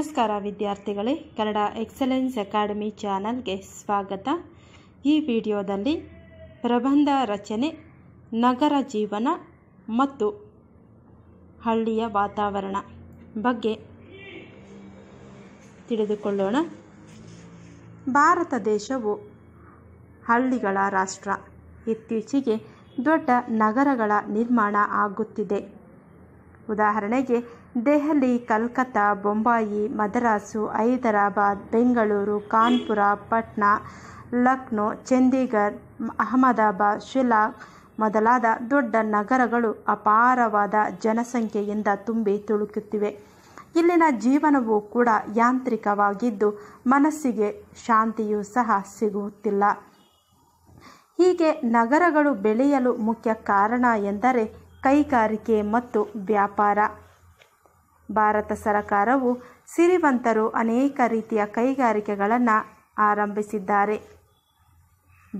ನಮಸ್ಕಾರ ವಿದ್ಯಾರ್ಥಿಗಳೇ Kannada excellence academy ಚಾನಲ್ಗೆ ಸ್ವಾಗತ ಈ ವಿಡಿಯೋದಲ್ಲಿ ಪ್ರಬಂಧ ರಚನೆ ನಗರ ಜೀವನ ಮತ್ತು ಹಳ್ಳಿಯ ವಾತಾವರಣ ಬಗ್ಗೆ ತಿಳಿದುಕೊಳ್ಳೋಣ ಭಾರತ ದೇಶವು ಹಳ್ಳಿಗಳ ರಾಷ್ಟ್ರ ಇತ್ತೀಚೆಗೆ ದೊಡ್ಡ ನಗರಗಳ ನಿರ್ಮಾಣ ಆಗುತ್ತಿದೆ ಉದಾಹರಣೆಗೆ ದೆಹಲಿ ಕಲ್ಕತ್ತಾ ಬೊಂಬಾಯಿ ಮದರಾಸು ಹೈದರಾಬಾದ್ ಬೆಂಗಳೂರು ಕಾನ್ಪುರ ಪಟ್ನಾ ಲಕ್ನೋ ಚಂಡೀಗಢ್ ಅಹಮದಾಬಾದ್ ಶಿಲ್ಲಾಂಗ್ ಮೊದಲಾದ ದೊಡ್ಡ ನಗರಗಳು ಅಪಾರವಾದ ಜನಸಂಖ್ಯೆಯಿಂದ ತುಂಬಿ ತುಳುಕುತ್ತಿವೆ ಇಲ್ಲಿನ ಜೀವನವೂ ಕೂಡ ಯಾಂತ್ರಿಕವಾಗಿದ್ದು ಮನಸ್ಸಿಗೆ ಶಾಂತಿಯೂ ಸಹ ಸಿಗುತ್ತಿಲ್ಲ ಹೀಗೆ ನಗರಗಳು ಬೆಳೆಯಲು ಮುಖ್ಯ ಕಾರಣ ಎಂದರೆ ಕೈಗಾರಿಕೆ ಮತ್ತು ವ್ಯಾಪಾರ ಭಾರತ ಸರಕಾರವು ಸಿರಿವಂತರು ಅನೇಕ ರೀತಿಯ ಕೈಗಾರಿಕೆಗಳನ್ನು ಆರಂಭಿಸಿದ್ದಾರೆ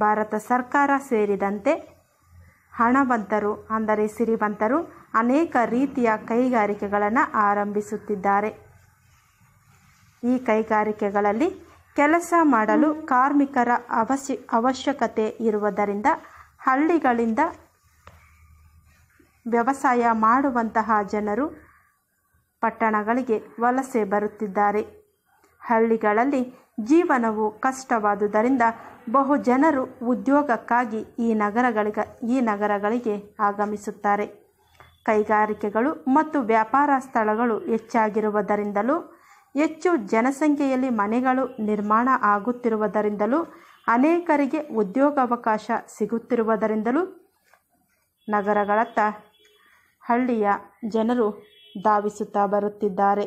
ಭಾರತ ಸರ್ಕಾರ ಸೇರಿದಂತೆ ಹಣವಂತರು ಅಂದರೆ ಸಿರಿವಂತರು ಅನೇಕ ರೀತಿಯ ಕೈಗಾರಿಕೆಗಳನ್ನು ಆರಂಭಿಸುತ್ತಿದ್ದಾರೆ ಈ ಕೈಗಾರಿಕೆಗಳಲ್ಲಿ ಕೆಲಸ ಮಾಡಲು ಕಾರ್ಮಿಕರ ಅವಶ್ಯ ಅವಶ್ಯಕತೆ ಇರುವುದರಿಂದ ಹಳ್ಳಿಗಳಿಂದ ವ್ಯವಸಾಯ ಮಾಡುವಂತಹ ಜನರು ಪಟ್ಟಣಗಳಿಗೆ ವಲಸೆ ಬರುತ್ತಿದ್ದಾರೆ ಹಳ್ಳಿಗಳಲ್ಲಿ ಜೀವನವು ಕಷ್ಟವಾದುದರಿಂದ ಬಹು ಜನರು ಉದ್ಯೋಗಕ್ಕಾಗಿ ಈ ನಗರಗಳಿಗೆ ಈ ನಗರಗಳಿಗೆ ಆಗಮಿಸುತ್ತಾರೆ ಕೈಗಾರಿಕೆಗಳು ಮತ್ತು ವ್ಯಾಪಾರ ಸ್ಥಳಗಳು ಹೆಚ್ಚಾಗಿರುವುದರಿಂದಲೂ ಹೆಚ್ಚು ಜನಸಂಖ್ಯೆಯಲ್ಲಿ ಮನೆಗಳು ನಿರ್ಮಾಣ ಆಗುತ್ತಿರುವುದರಿಂದಲೂ ಅನೇಕರಿಗೆ ಉದ್ಯೋಗಾವಕಾಶ ಸಿಗುತ್ತಿರುವುದರಿಂದಲೂ ನಗರಗಳತ್ತ ಹಳ್ಳಿಯ ಜನರು ಧಾವಿಸುತ್ತಾ ಬರುತ್ತಿದ್ದಾರೆ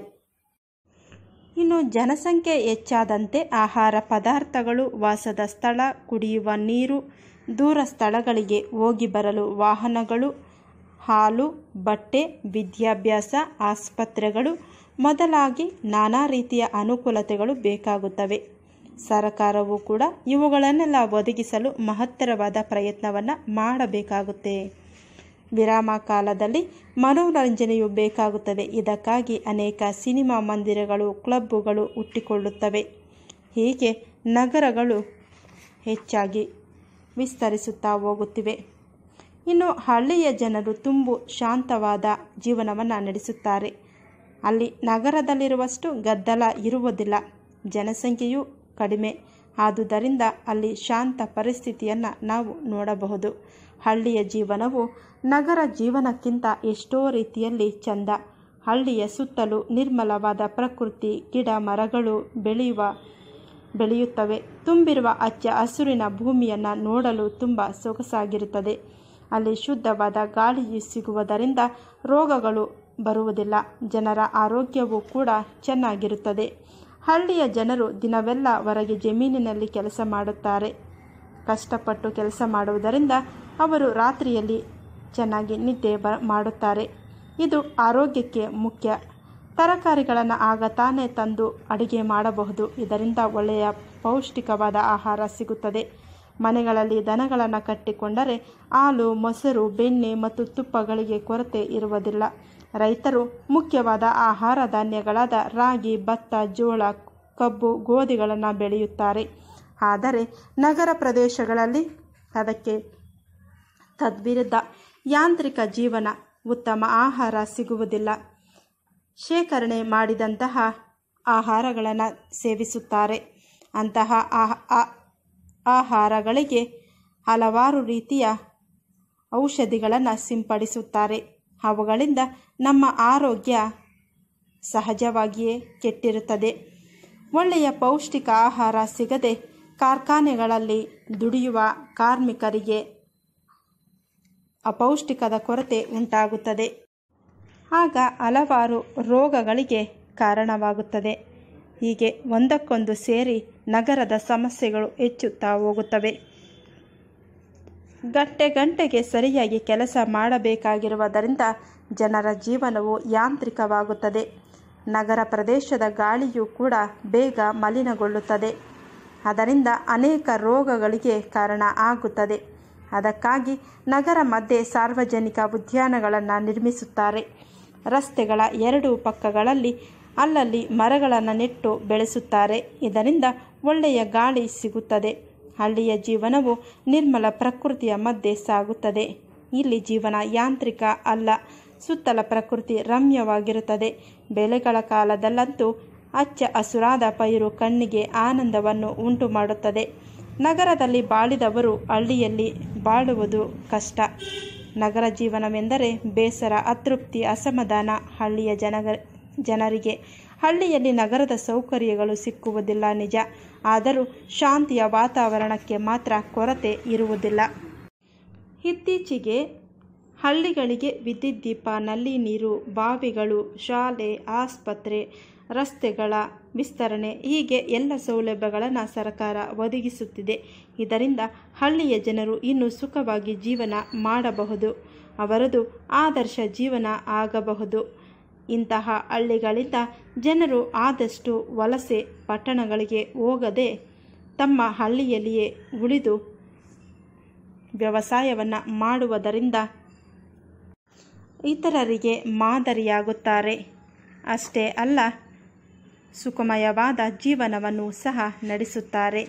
ಇನ್ನು ಜನಸಂಖ್ಯೆ ಹೆಚ್ಚಾದಂತೆ ಆಹಾರ ಪದಾರ್ಥಗಳು ವಾಸದ ಸ್ಥಳ ಕುಡಿಯುವ ನೀರು ದೂರ ಸ್ಥಳಗಳಿಗೆ ಹೋಗಿ ಬರಲು ವಾಹನಗಳು ಹಾಲು ಬಟ್ಟೆ ವಿದ್ಯಾಭ್ಯಾಸ ಆಸ್ಪತ್ರೆಗಳು ಮೊದಲಾಗಿ ನಾನಾ ರೀತಿಯ ಅನುಕೂಲತೆಗಳು ಬೇಕಾಗುತ್ತವೆ ಸರಕಾರವು ಕೂಡ ಇವುಗಳನ್ನೆಲ್ಲ ಒದಗಿಸಲು ಮಹತ್ತರವಾದ ಪ್ರಯತ್ನವನ್ನು ಮಾಡಬೇಕಾಗುತ್ತೆ ವಿರಾಮ ಕಾಲದಲ್ಲಿ ಮನೋರಂಜನೆಯು ಬೇಕಾಗುತ್ತದೆ ಇದಕ್ಕಾಗಿ ಅನೇಕ ಸಿನಿಮಾ ಮಂದಿರಗಳು ಕ್ಲಬ್ಬುಗಳು ಹುಟ್ಟಿಕೊಳ್ಳುತ್ತವೆ ಹೀಗೆ ನಗರಗಳು ಹೆಚ್ಚಾಗಿ ವಿಸ್ತರಿಸುತ್ತಾ ಹೋಗುತ್ತಿವೆ ಇನ್ನು ಹಳ್ಳಿಯ ಜನರು ತುಂಬು ಶಾಂತವಾದ ಜೀವನವನ್ನು ನಡೆಸುತ್ತಾರೆ ಅಲ್ಲಿ ನಗರದಲ್ಲಿರುವಷ್ಟು ಗದ್ದಲ ಇರುವುದಿಲ್ಲ ಜನಸಂಖ್ಯೆಯು ಕಡಿಮೆ ಆದುದರಿಂದ ಅಲ್ಲಿ ಶಾಂತ ಪರಿಸ್ಥಿತಿಯನ್ನು ನಾವು ನೋಡಬಹುದು ಹಳ್ಳಿಯ ಜೀವನವು ನಗರ ಜೀವನಕ್ಕಿಂತ ಎಷ್ಟೋ ರೀತಿಯಲ್ಲಿ ಚಂದ ಹಳ್ಳಿಯ ಸುತ್ತಲೂ ನಿರ್ಮಲವಾದ ಪ್ರಕೃತಿ ಗಿಡ ಮರಗಳು ಬೆಳೆಯುವ ಬೆಳೆಯುತ್ತವೆ ತುಂಬಿರುವ ಅಚ್ಚ ಹಸುರಿನ ಭೂಮಿಯನ್ನು ನೋಡಲು ತುಂಬ ಸೊಗಸಾಗಿರುತ್ತದೆ ಅಲ್ಲಿ ಶುದ್ಧವಾದ ಗಾಳಿಯು ಸಿಗುವುದರಿಂದ ರೋಗಗಳು ಬರುವುದಿಲ್ಲ ಜನರ ಆರೋಗ್ಯವೂ ಕೂಡ ಚೆನ್ನಾಗಿರುತ್ತದೆ ಹಳ್ಳಿಯ ಜನರು ದಿನವೆಲ್ಲ ಹೊರಗೆ ಜಮೀನಿನಲ್ಲಿ ಕೆಲಸ ಮಾಡುತ್ತಾರೆ ಕಷ್ಟಪಟ್ಟು ಕೆಲಸ ಮಾಡುವುದರಿಂದ ಅವರು ರಾತ್ರಿಯಲ್ಲಿ ಚೆನ್ನಾಗಿ ನಿದ್ದೆ ಬ ಮಾಡುತ್ತಾರೆ ಇದು ಆರೋಗ್ಯಕ್ಕೆ ಮುಖ್ಯ ತರಕಾರಿಗಳನ್ನು ಆಗ ತಾನೇ ತಂದು ಅಡಿಗೆ ಮಾಡಬಹುದು ಇದರಿಂದ ಒಳ್ಳೆಯ ಪೌಷ್ಟಿಕವಾದ ಆಹಾರ ಸಿಗುತ್ತದೆ ಮನೆಗಳಲ್ಲಿ ದನಗಳನ್ನು ಕಟ್ಟಿಕೊಂಡರೆ ಹಾಲು ಮೊಸರು ಬೆಣ್ಣೆ ಮತ್ತು ತುಪ್ಪಗಳಿಗೆ ಕೊರತೆ ಇರುವುದಿಲ್ಲ ರೈತರು ಮುಖ್ಯವಾದ ಆಹಾರ ಧಾನ್ಯಗಳಾದ ರಾಗಿ ಭತ್ತ ಜೋಳ ಕಬ್ಬು ಗೋಧಿಗಳನ್ನು ಬೆಳೆಯುತ್ತಾರೆ ಆದರೆ ನಗರ ಪ್ರದೇಶಗಳಲ್ಲಿ ಅದಕ್ಕೆ ತದ್ವಿರುದ್ಧ ಯಾಂತ್ರಿಕ ಜೀವನ ಉತ್ತಮ ಆಹಾರ ಸಿಗುವುದಿಲ್ಲ ಶೇಖರಣೆ ಮಾಡಿದಂತಹ ಆಹಾರಗಳನ್ನು ಸೇವಿಸುತ್ತಾರೆ ಅಂತಹ ಆಹಾರಗಳಿಗೆ ಹಲವಾರು ರೀತಿಯ ಔಷಧಿಗಳನ್ನು ಸಿಂಪಡಿಸುತ್ತಾರೆ ಅವುಗಳಿಂದ ನಮ್ಮ ಆರೋಗ್ಯ ಸಹಜವಾಗಿಯೇ ಕೆಟ್ಟಿರುತ್ತದೆ ಒಳ್ಳೆಯ ಪೌಷ್ಟಿಕ ಆಹಾರ ಸಿಗದೆ ಕಾರ್ಖಾನೆಗಳಲ್ಲಿ ದುಡಿಯುವ ಕಾರ್ಮಿಕರಿಗೆ ಅಪೌಷ್ಟಿಕದ ಕೊರತೆ ಉಂಟಾಗುತ್ತದೆ ಆಗ ಹಲವಾರು ರೋಗಗಳಿಗೆ ಕಾರಣವಾಗುತ್ತದೆ ಹೀಗೆ ಒಂದಕ್ಕೊಂದು ಸೇರಿ ನಗರದ ಸಮಸ್ಯೆಗಳು ಹೆಚ್ಚುತ್ತಾ ಹೋಗುತ್ತವೆ ಗಂಟೆ ಗಂಟೆಗೆ ಸರಿಯಾಗಿ ಕೆಲಸ ಮಾಡಬೇಕಾಗಿರುವುದರಿಂದ ಜನರ ಜೀವನವು ಯಾಂತ್ರಿಕವಾಗುತ್ತದೆ ನಗರ ಪ್ರದೇಶದ ಗಾಳಿಯೂ ಕೂಡ ಬೇಗ ಮಲಿನಗೊಳ್ಳುತ್ತದೆ ಅದರಿಂದ ಅನೇಕ ರೋಗಗಳಿಗೆ ಕಾರಣ ಆಗುತ್ತದೆ ಅದಕ್ಕಾಗಿ ನಗರ ಮಧ್ಯೆ ಸಾರ್ವಜನಿಕ ಉದ್ಯಾನಗಳನ್ನು ನಿರ್ಮಿಸುತ್ತಾರೆ ರಸ್ತೆಗಳ ಎರಡು ಪಕ್ಕಗಳಲ್ಲಿ ಅಲ್ಲಲ್ಲಿ ಮರಗಳನ್ನು ನೆಟ್ಟು ಬೆಳೆಸುತ್ತಾರೆ ಇದರಿಂದ ಒಳ್ಳೆಯ ಗಾಳಿ ಸಿಗುತ್ತದೆ ಹಳ್ಳಿಯ ಜೀವನವು ನಿರ್ಮಲ ಪ್ರಕೃತಿಯ ಮಧ್ಯೆ ಸಾಗುತ್ತದೆ ಇಲ್ಲಿ ಜೀವನ ಯಾಂತ್ರಿಕ ಅಲ್ಲ ಸುತ್ತಲ ಪ್ರಕೃತಿ ರಮ್ಯವಾಗಿರುತ್ತದೆ ಬೆಳೆಗಳ ಕಾಲದಲ್ಲಂತೂ ಅಚ್ಚ ಹಸುರಾದ ಪೈರು ಕಣ್ಣಿಗೆ ಆನಂದವನ್ನು ಉಂಟು ಮಾಡುತ್ತದೆ ನಗರದಲ್ಲಿ ಬಾಳಿದವರು ಹಳ್ಳಿಯಲ್ಲಿ ಬಾಳುವುದು ಕಷ್ಟ ನಗರ ಜೀವನವೆಂದರೆ ಬೇಸರ ಅತೃಪ್ತಿ ಅಸಮಾಧಾನ ಹಳ್ಳಿಯ ಜನಗ ಜನರಿಗೆ ಹಳ್ಳಿಯಲ್ಲಿ ನಗರದ ಸೌಕರ್ಯಗಳು ಸಿಕ್ಕುವುದಿಲ್ಲ ನಿಜ ಆದರೂ ಶಾಂತಿಯ ವಾತಾವರಣಕ್ಕೆ ಮಾತ್ರ ಕೊರತೆ ಇರುವುದಿಲ್ಲ ಇತ್ತೀಚೆಗೆ ಹಳ್ಳಿಗಳಿಗೆ ವಿದ್ಯುತ್ ದೀಪ ನಲ್ಲಿ ನೀರು ಬಾವಿಗಳು ಶಾಲೆ ಆಸ್ಪತ್ರೆ ರಸ್ತೆಗಳ ವಿಸ್ತರಣೆ ಹೀಗೆ ಎಲ್ಲ ಸೌಲಭ್ಯಗಳನ್ನು ಸರ್ಕಾರ ಒದಗಿಸುತ್ತಿದೆ ಇದರಿಂದ ಹಳ್ಳಿಯ ಜನರು ಇನ್ನೂ ಸುಖವಾಗಿ ಜೀವನ ಮಾಡಬಹುದು ಅವರದು ಆದರ್ಶ ಜೀವನ ಆಗಬಹುದು ಇಂತಹ ಹಳ್ಳಿಗಳಿಂದ ಜನರು ಆದಷ್ಟು ವಲಸೆ ಪಟ್ಟಣಗಳಿಗೆ ಹೋಗದೆ ತಮ್ಮ ಹಳ್ಳಿಯಲ್ಲಿಯೇ ಉಳಿದು ವ್ಯವಸಾಯವನ್ನು ಮಾಡುವುದರಿಂದ ಇತರರಿಗೆ ಮಾದರಿಯಾಗುತ್ತಾರೆ ಅಷ್ಟೇ ಅಲ್ಲ ಸುಖಮಯವಾದ ಜೀವನವನ್ನು ಸಹ ನಡೆಸುತ್ತಾರೆ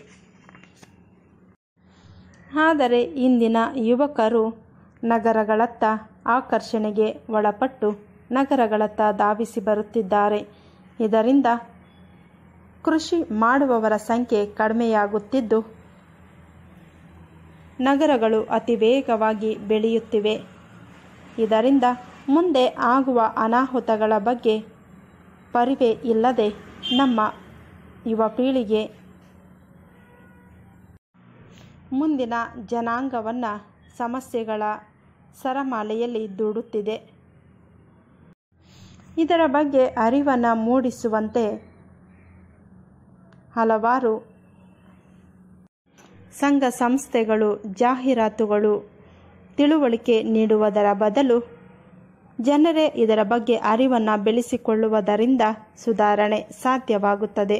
ಆದರೆ ಇಂದಿನ ಯುವಕರು ನಗರಗಳತ್ತ ಆಕರ್ಷಣೆಗೆ ಒಳಪಟ್ಟು ನಗರಗಳತ್ತ ಧಾವಿಸಿ ಬರುತ್ತಿದ್ದಾರೆ ಇದರಿಂದ ಕೃಷಿ ಮಾಡುವವರ ಸಂಖ್ಯೆ ಕಡಿಮೆಯಾಗುತ್ತಿದ್ದು ನಗರಗಳು ಅತಿ ವೇಗವಾಗಿ ಬೆಳೆಯುತ್ತಿವೆ ಇದರಿಂದ ಮುಂದೆ ಆಗುವ ಅನಾಹುತಗಳ ಬಗ್ಗೆ ಪರಿವೆ ಇಲ್ಲದೆ ನಮ್ಮ ಯುವ ಪೀಳಿಗೆ ಮುಂದಿನ ಜನಾಂಗವನ್ನು ಸಮಸ್ಯೆಗಳ ಸರಮಾಲೆಯಲ್ಲಿ ದೂಡುತ್ತಿದೆ ಇದರ ಬಗ್ಗೆ ಅರಿವನ್ನು ಮೂಡಿಸುವಂತೆ ಹಲವಾರು ಸಂಘ ಸಂಸ್ಥೆಗಳು ಜಾಹೀರಾತುಗಳು ತಿಳುವಳಿಕೆ ನೀಡುವುದರ ಬದಲು ಜನರೇ ಇದರ ಬಗ್ಗೆ ಅರಿವನ್ನು ಬೆಳೆಸಿಕೊಳ್ಳುವುದರಿಂದ ಸುಧಾರಣೆ ಸಾಧ್ಯವಾಗುತ್ತದೆ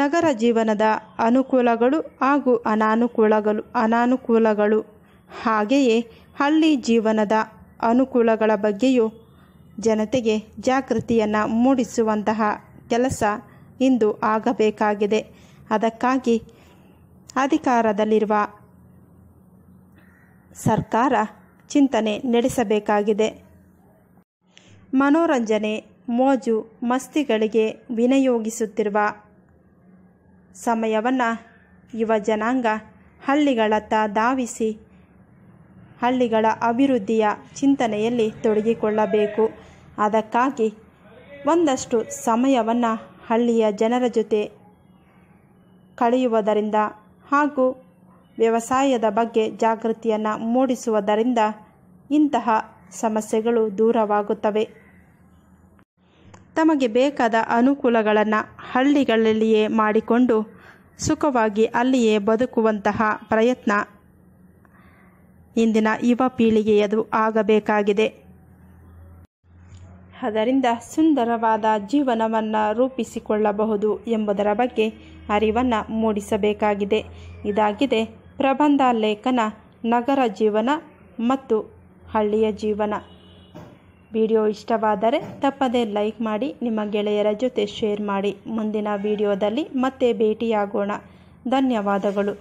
ನಗರ ಜೀವನದ ಅನುಕೂಲಗಳು ಹಾಗೂ ಅನಾನುಕೂಲಗಳು ಅನಾನುಕೂಲಗಳು ಹಾಗೆಯೇ ಹಳ್ಳಿ ಜೀವನದ ಅನುಕೂಲಗಳ ಬಗ್ಗೆಯೂ ಜನತೆಗೆ ಜಾಗೃತಿಯನ್ನು ಮೂಡಿಸುವಂತಹ ಕೆಲಸ ಇಂದು ಆಗಬೇಕಾಗಿದೆ ಅದಕ್ಕಾಗಿ ಅಧಿಕಾರದಲ್ಲಿರುವ ಸರ್ಕಾರ ಚಿಂತನೆ ನಡೆಸಬೇಕಾಗಿದೆ ಮನೋರಂಜನೆ ಮೋಜು ಮಸ್ತಿಗಳಿಗೆ ವಿನಿಯೋಗಿಸುತ್ತಿರುವ ಸಮಯವನ್ನು ಯುವ ಜನಾಂಗ ಹಳ್ಳಿಗಳತ್ತ ಧಾವಿಸಿ ಹಳ್ಳಿಗಳ ಅಭಿವೃದ್ಧಿಯ ಚಿಂತನೆಯಲ್ಲಿ ತೊಡಗಿಕೊಳ್ಳಬೇಕು ಅದಕ್ಕಾಗಿ ಒಂದಷ್ಟು ಸಮಯವನ್ನು ಹಳ್ಳಿಯ ಜನರ ಜೊತೆ ಕಳೆಯುವುದರಿಂದ ಹಾಗೂ ವ್ಯವಸಾಯದ ಬಗ್ಗೆ ಜಾಗೃತಿಯನ್ನು ಮೂಡಿಸುವುದರಿಂದ ಇಂತಹ ಸಮಸ್ಯೆಗಳು ದೂರವಾಗುತ್ತವೆ ತಮಗೆ ಬೇಕಾದ ಅನುಕೂಲಗಳನ್ನು ಹಳ್ಳಿಗಳಲ್ಲಿಯೇ ಮಾಡಿಕೊಂಡು ಸುಖವಾಗಿ ಅಲ್ಲಿಯೇ ಬದುಕುವಂತಹ ಪ್ರಯತ್ನ ಇಂದಿನ ಯುವ ಪೀಳಿಗೆಯದು ಆಗಬೇಕಾಗಿದೆ ಅದರಿಂದ ಸುಂದರವಾದ ಜೀವನವನ್ನು ರೂಪಿಸಿಕೊಳ್ಳಬಹುದು ಎಂಬುದರ ಬಗ್ಗೆ ಅರಿವನ್ನು ಮೂಡಿಸಬೇಕಾಗಿದೆ ಇದಾಗಿದೆ ಪ್ರಬಂಧ ಲೇಖನ ನಗರ ಜೀವನ ಮತ್ತು ಹಳ್ಳಿಯ ಜೀವನ ವಿಡಿಯೋ ಇಷ್ಟವಾದರೆ ತಪ್ಪದೇ ಲೈಕ್ ಮಾಡಿ ನಿಮ್ಮ ಗೆಳೆಯರ ಜೊತೆ ಶೇರ್ ಮಾಡಿ ಮುಂದಿನ ವಿಡಿಯೋದಲ್ಲಿ ಮತ್ತೆ ಭೇಟಿಯಾಗೋಣ ಧನ್ಯವಾದಗಳು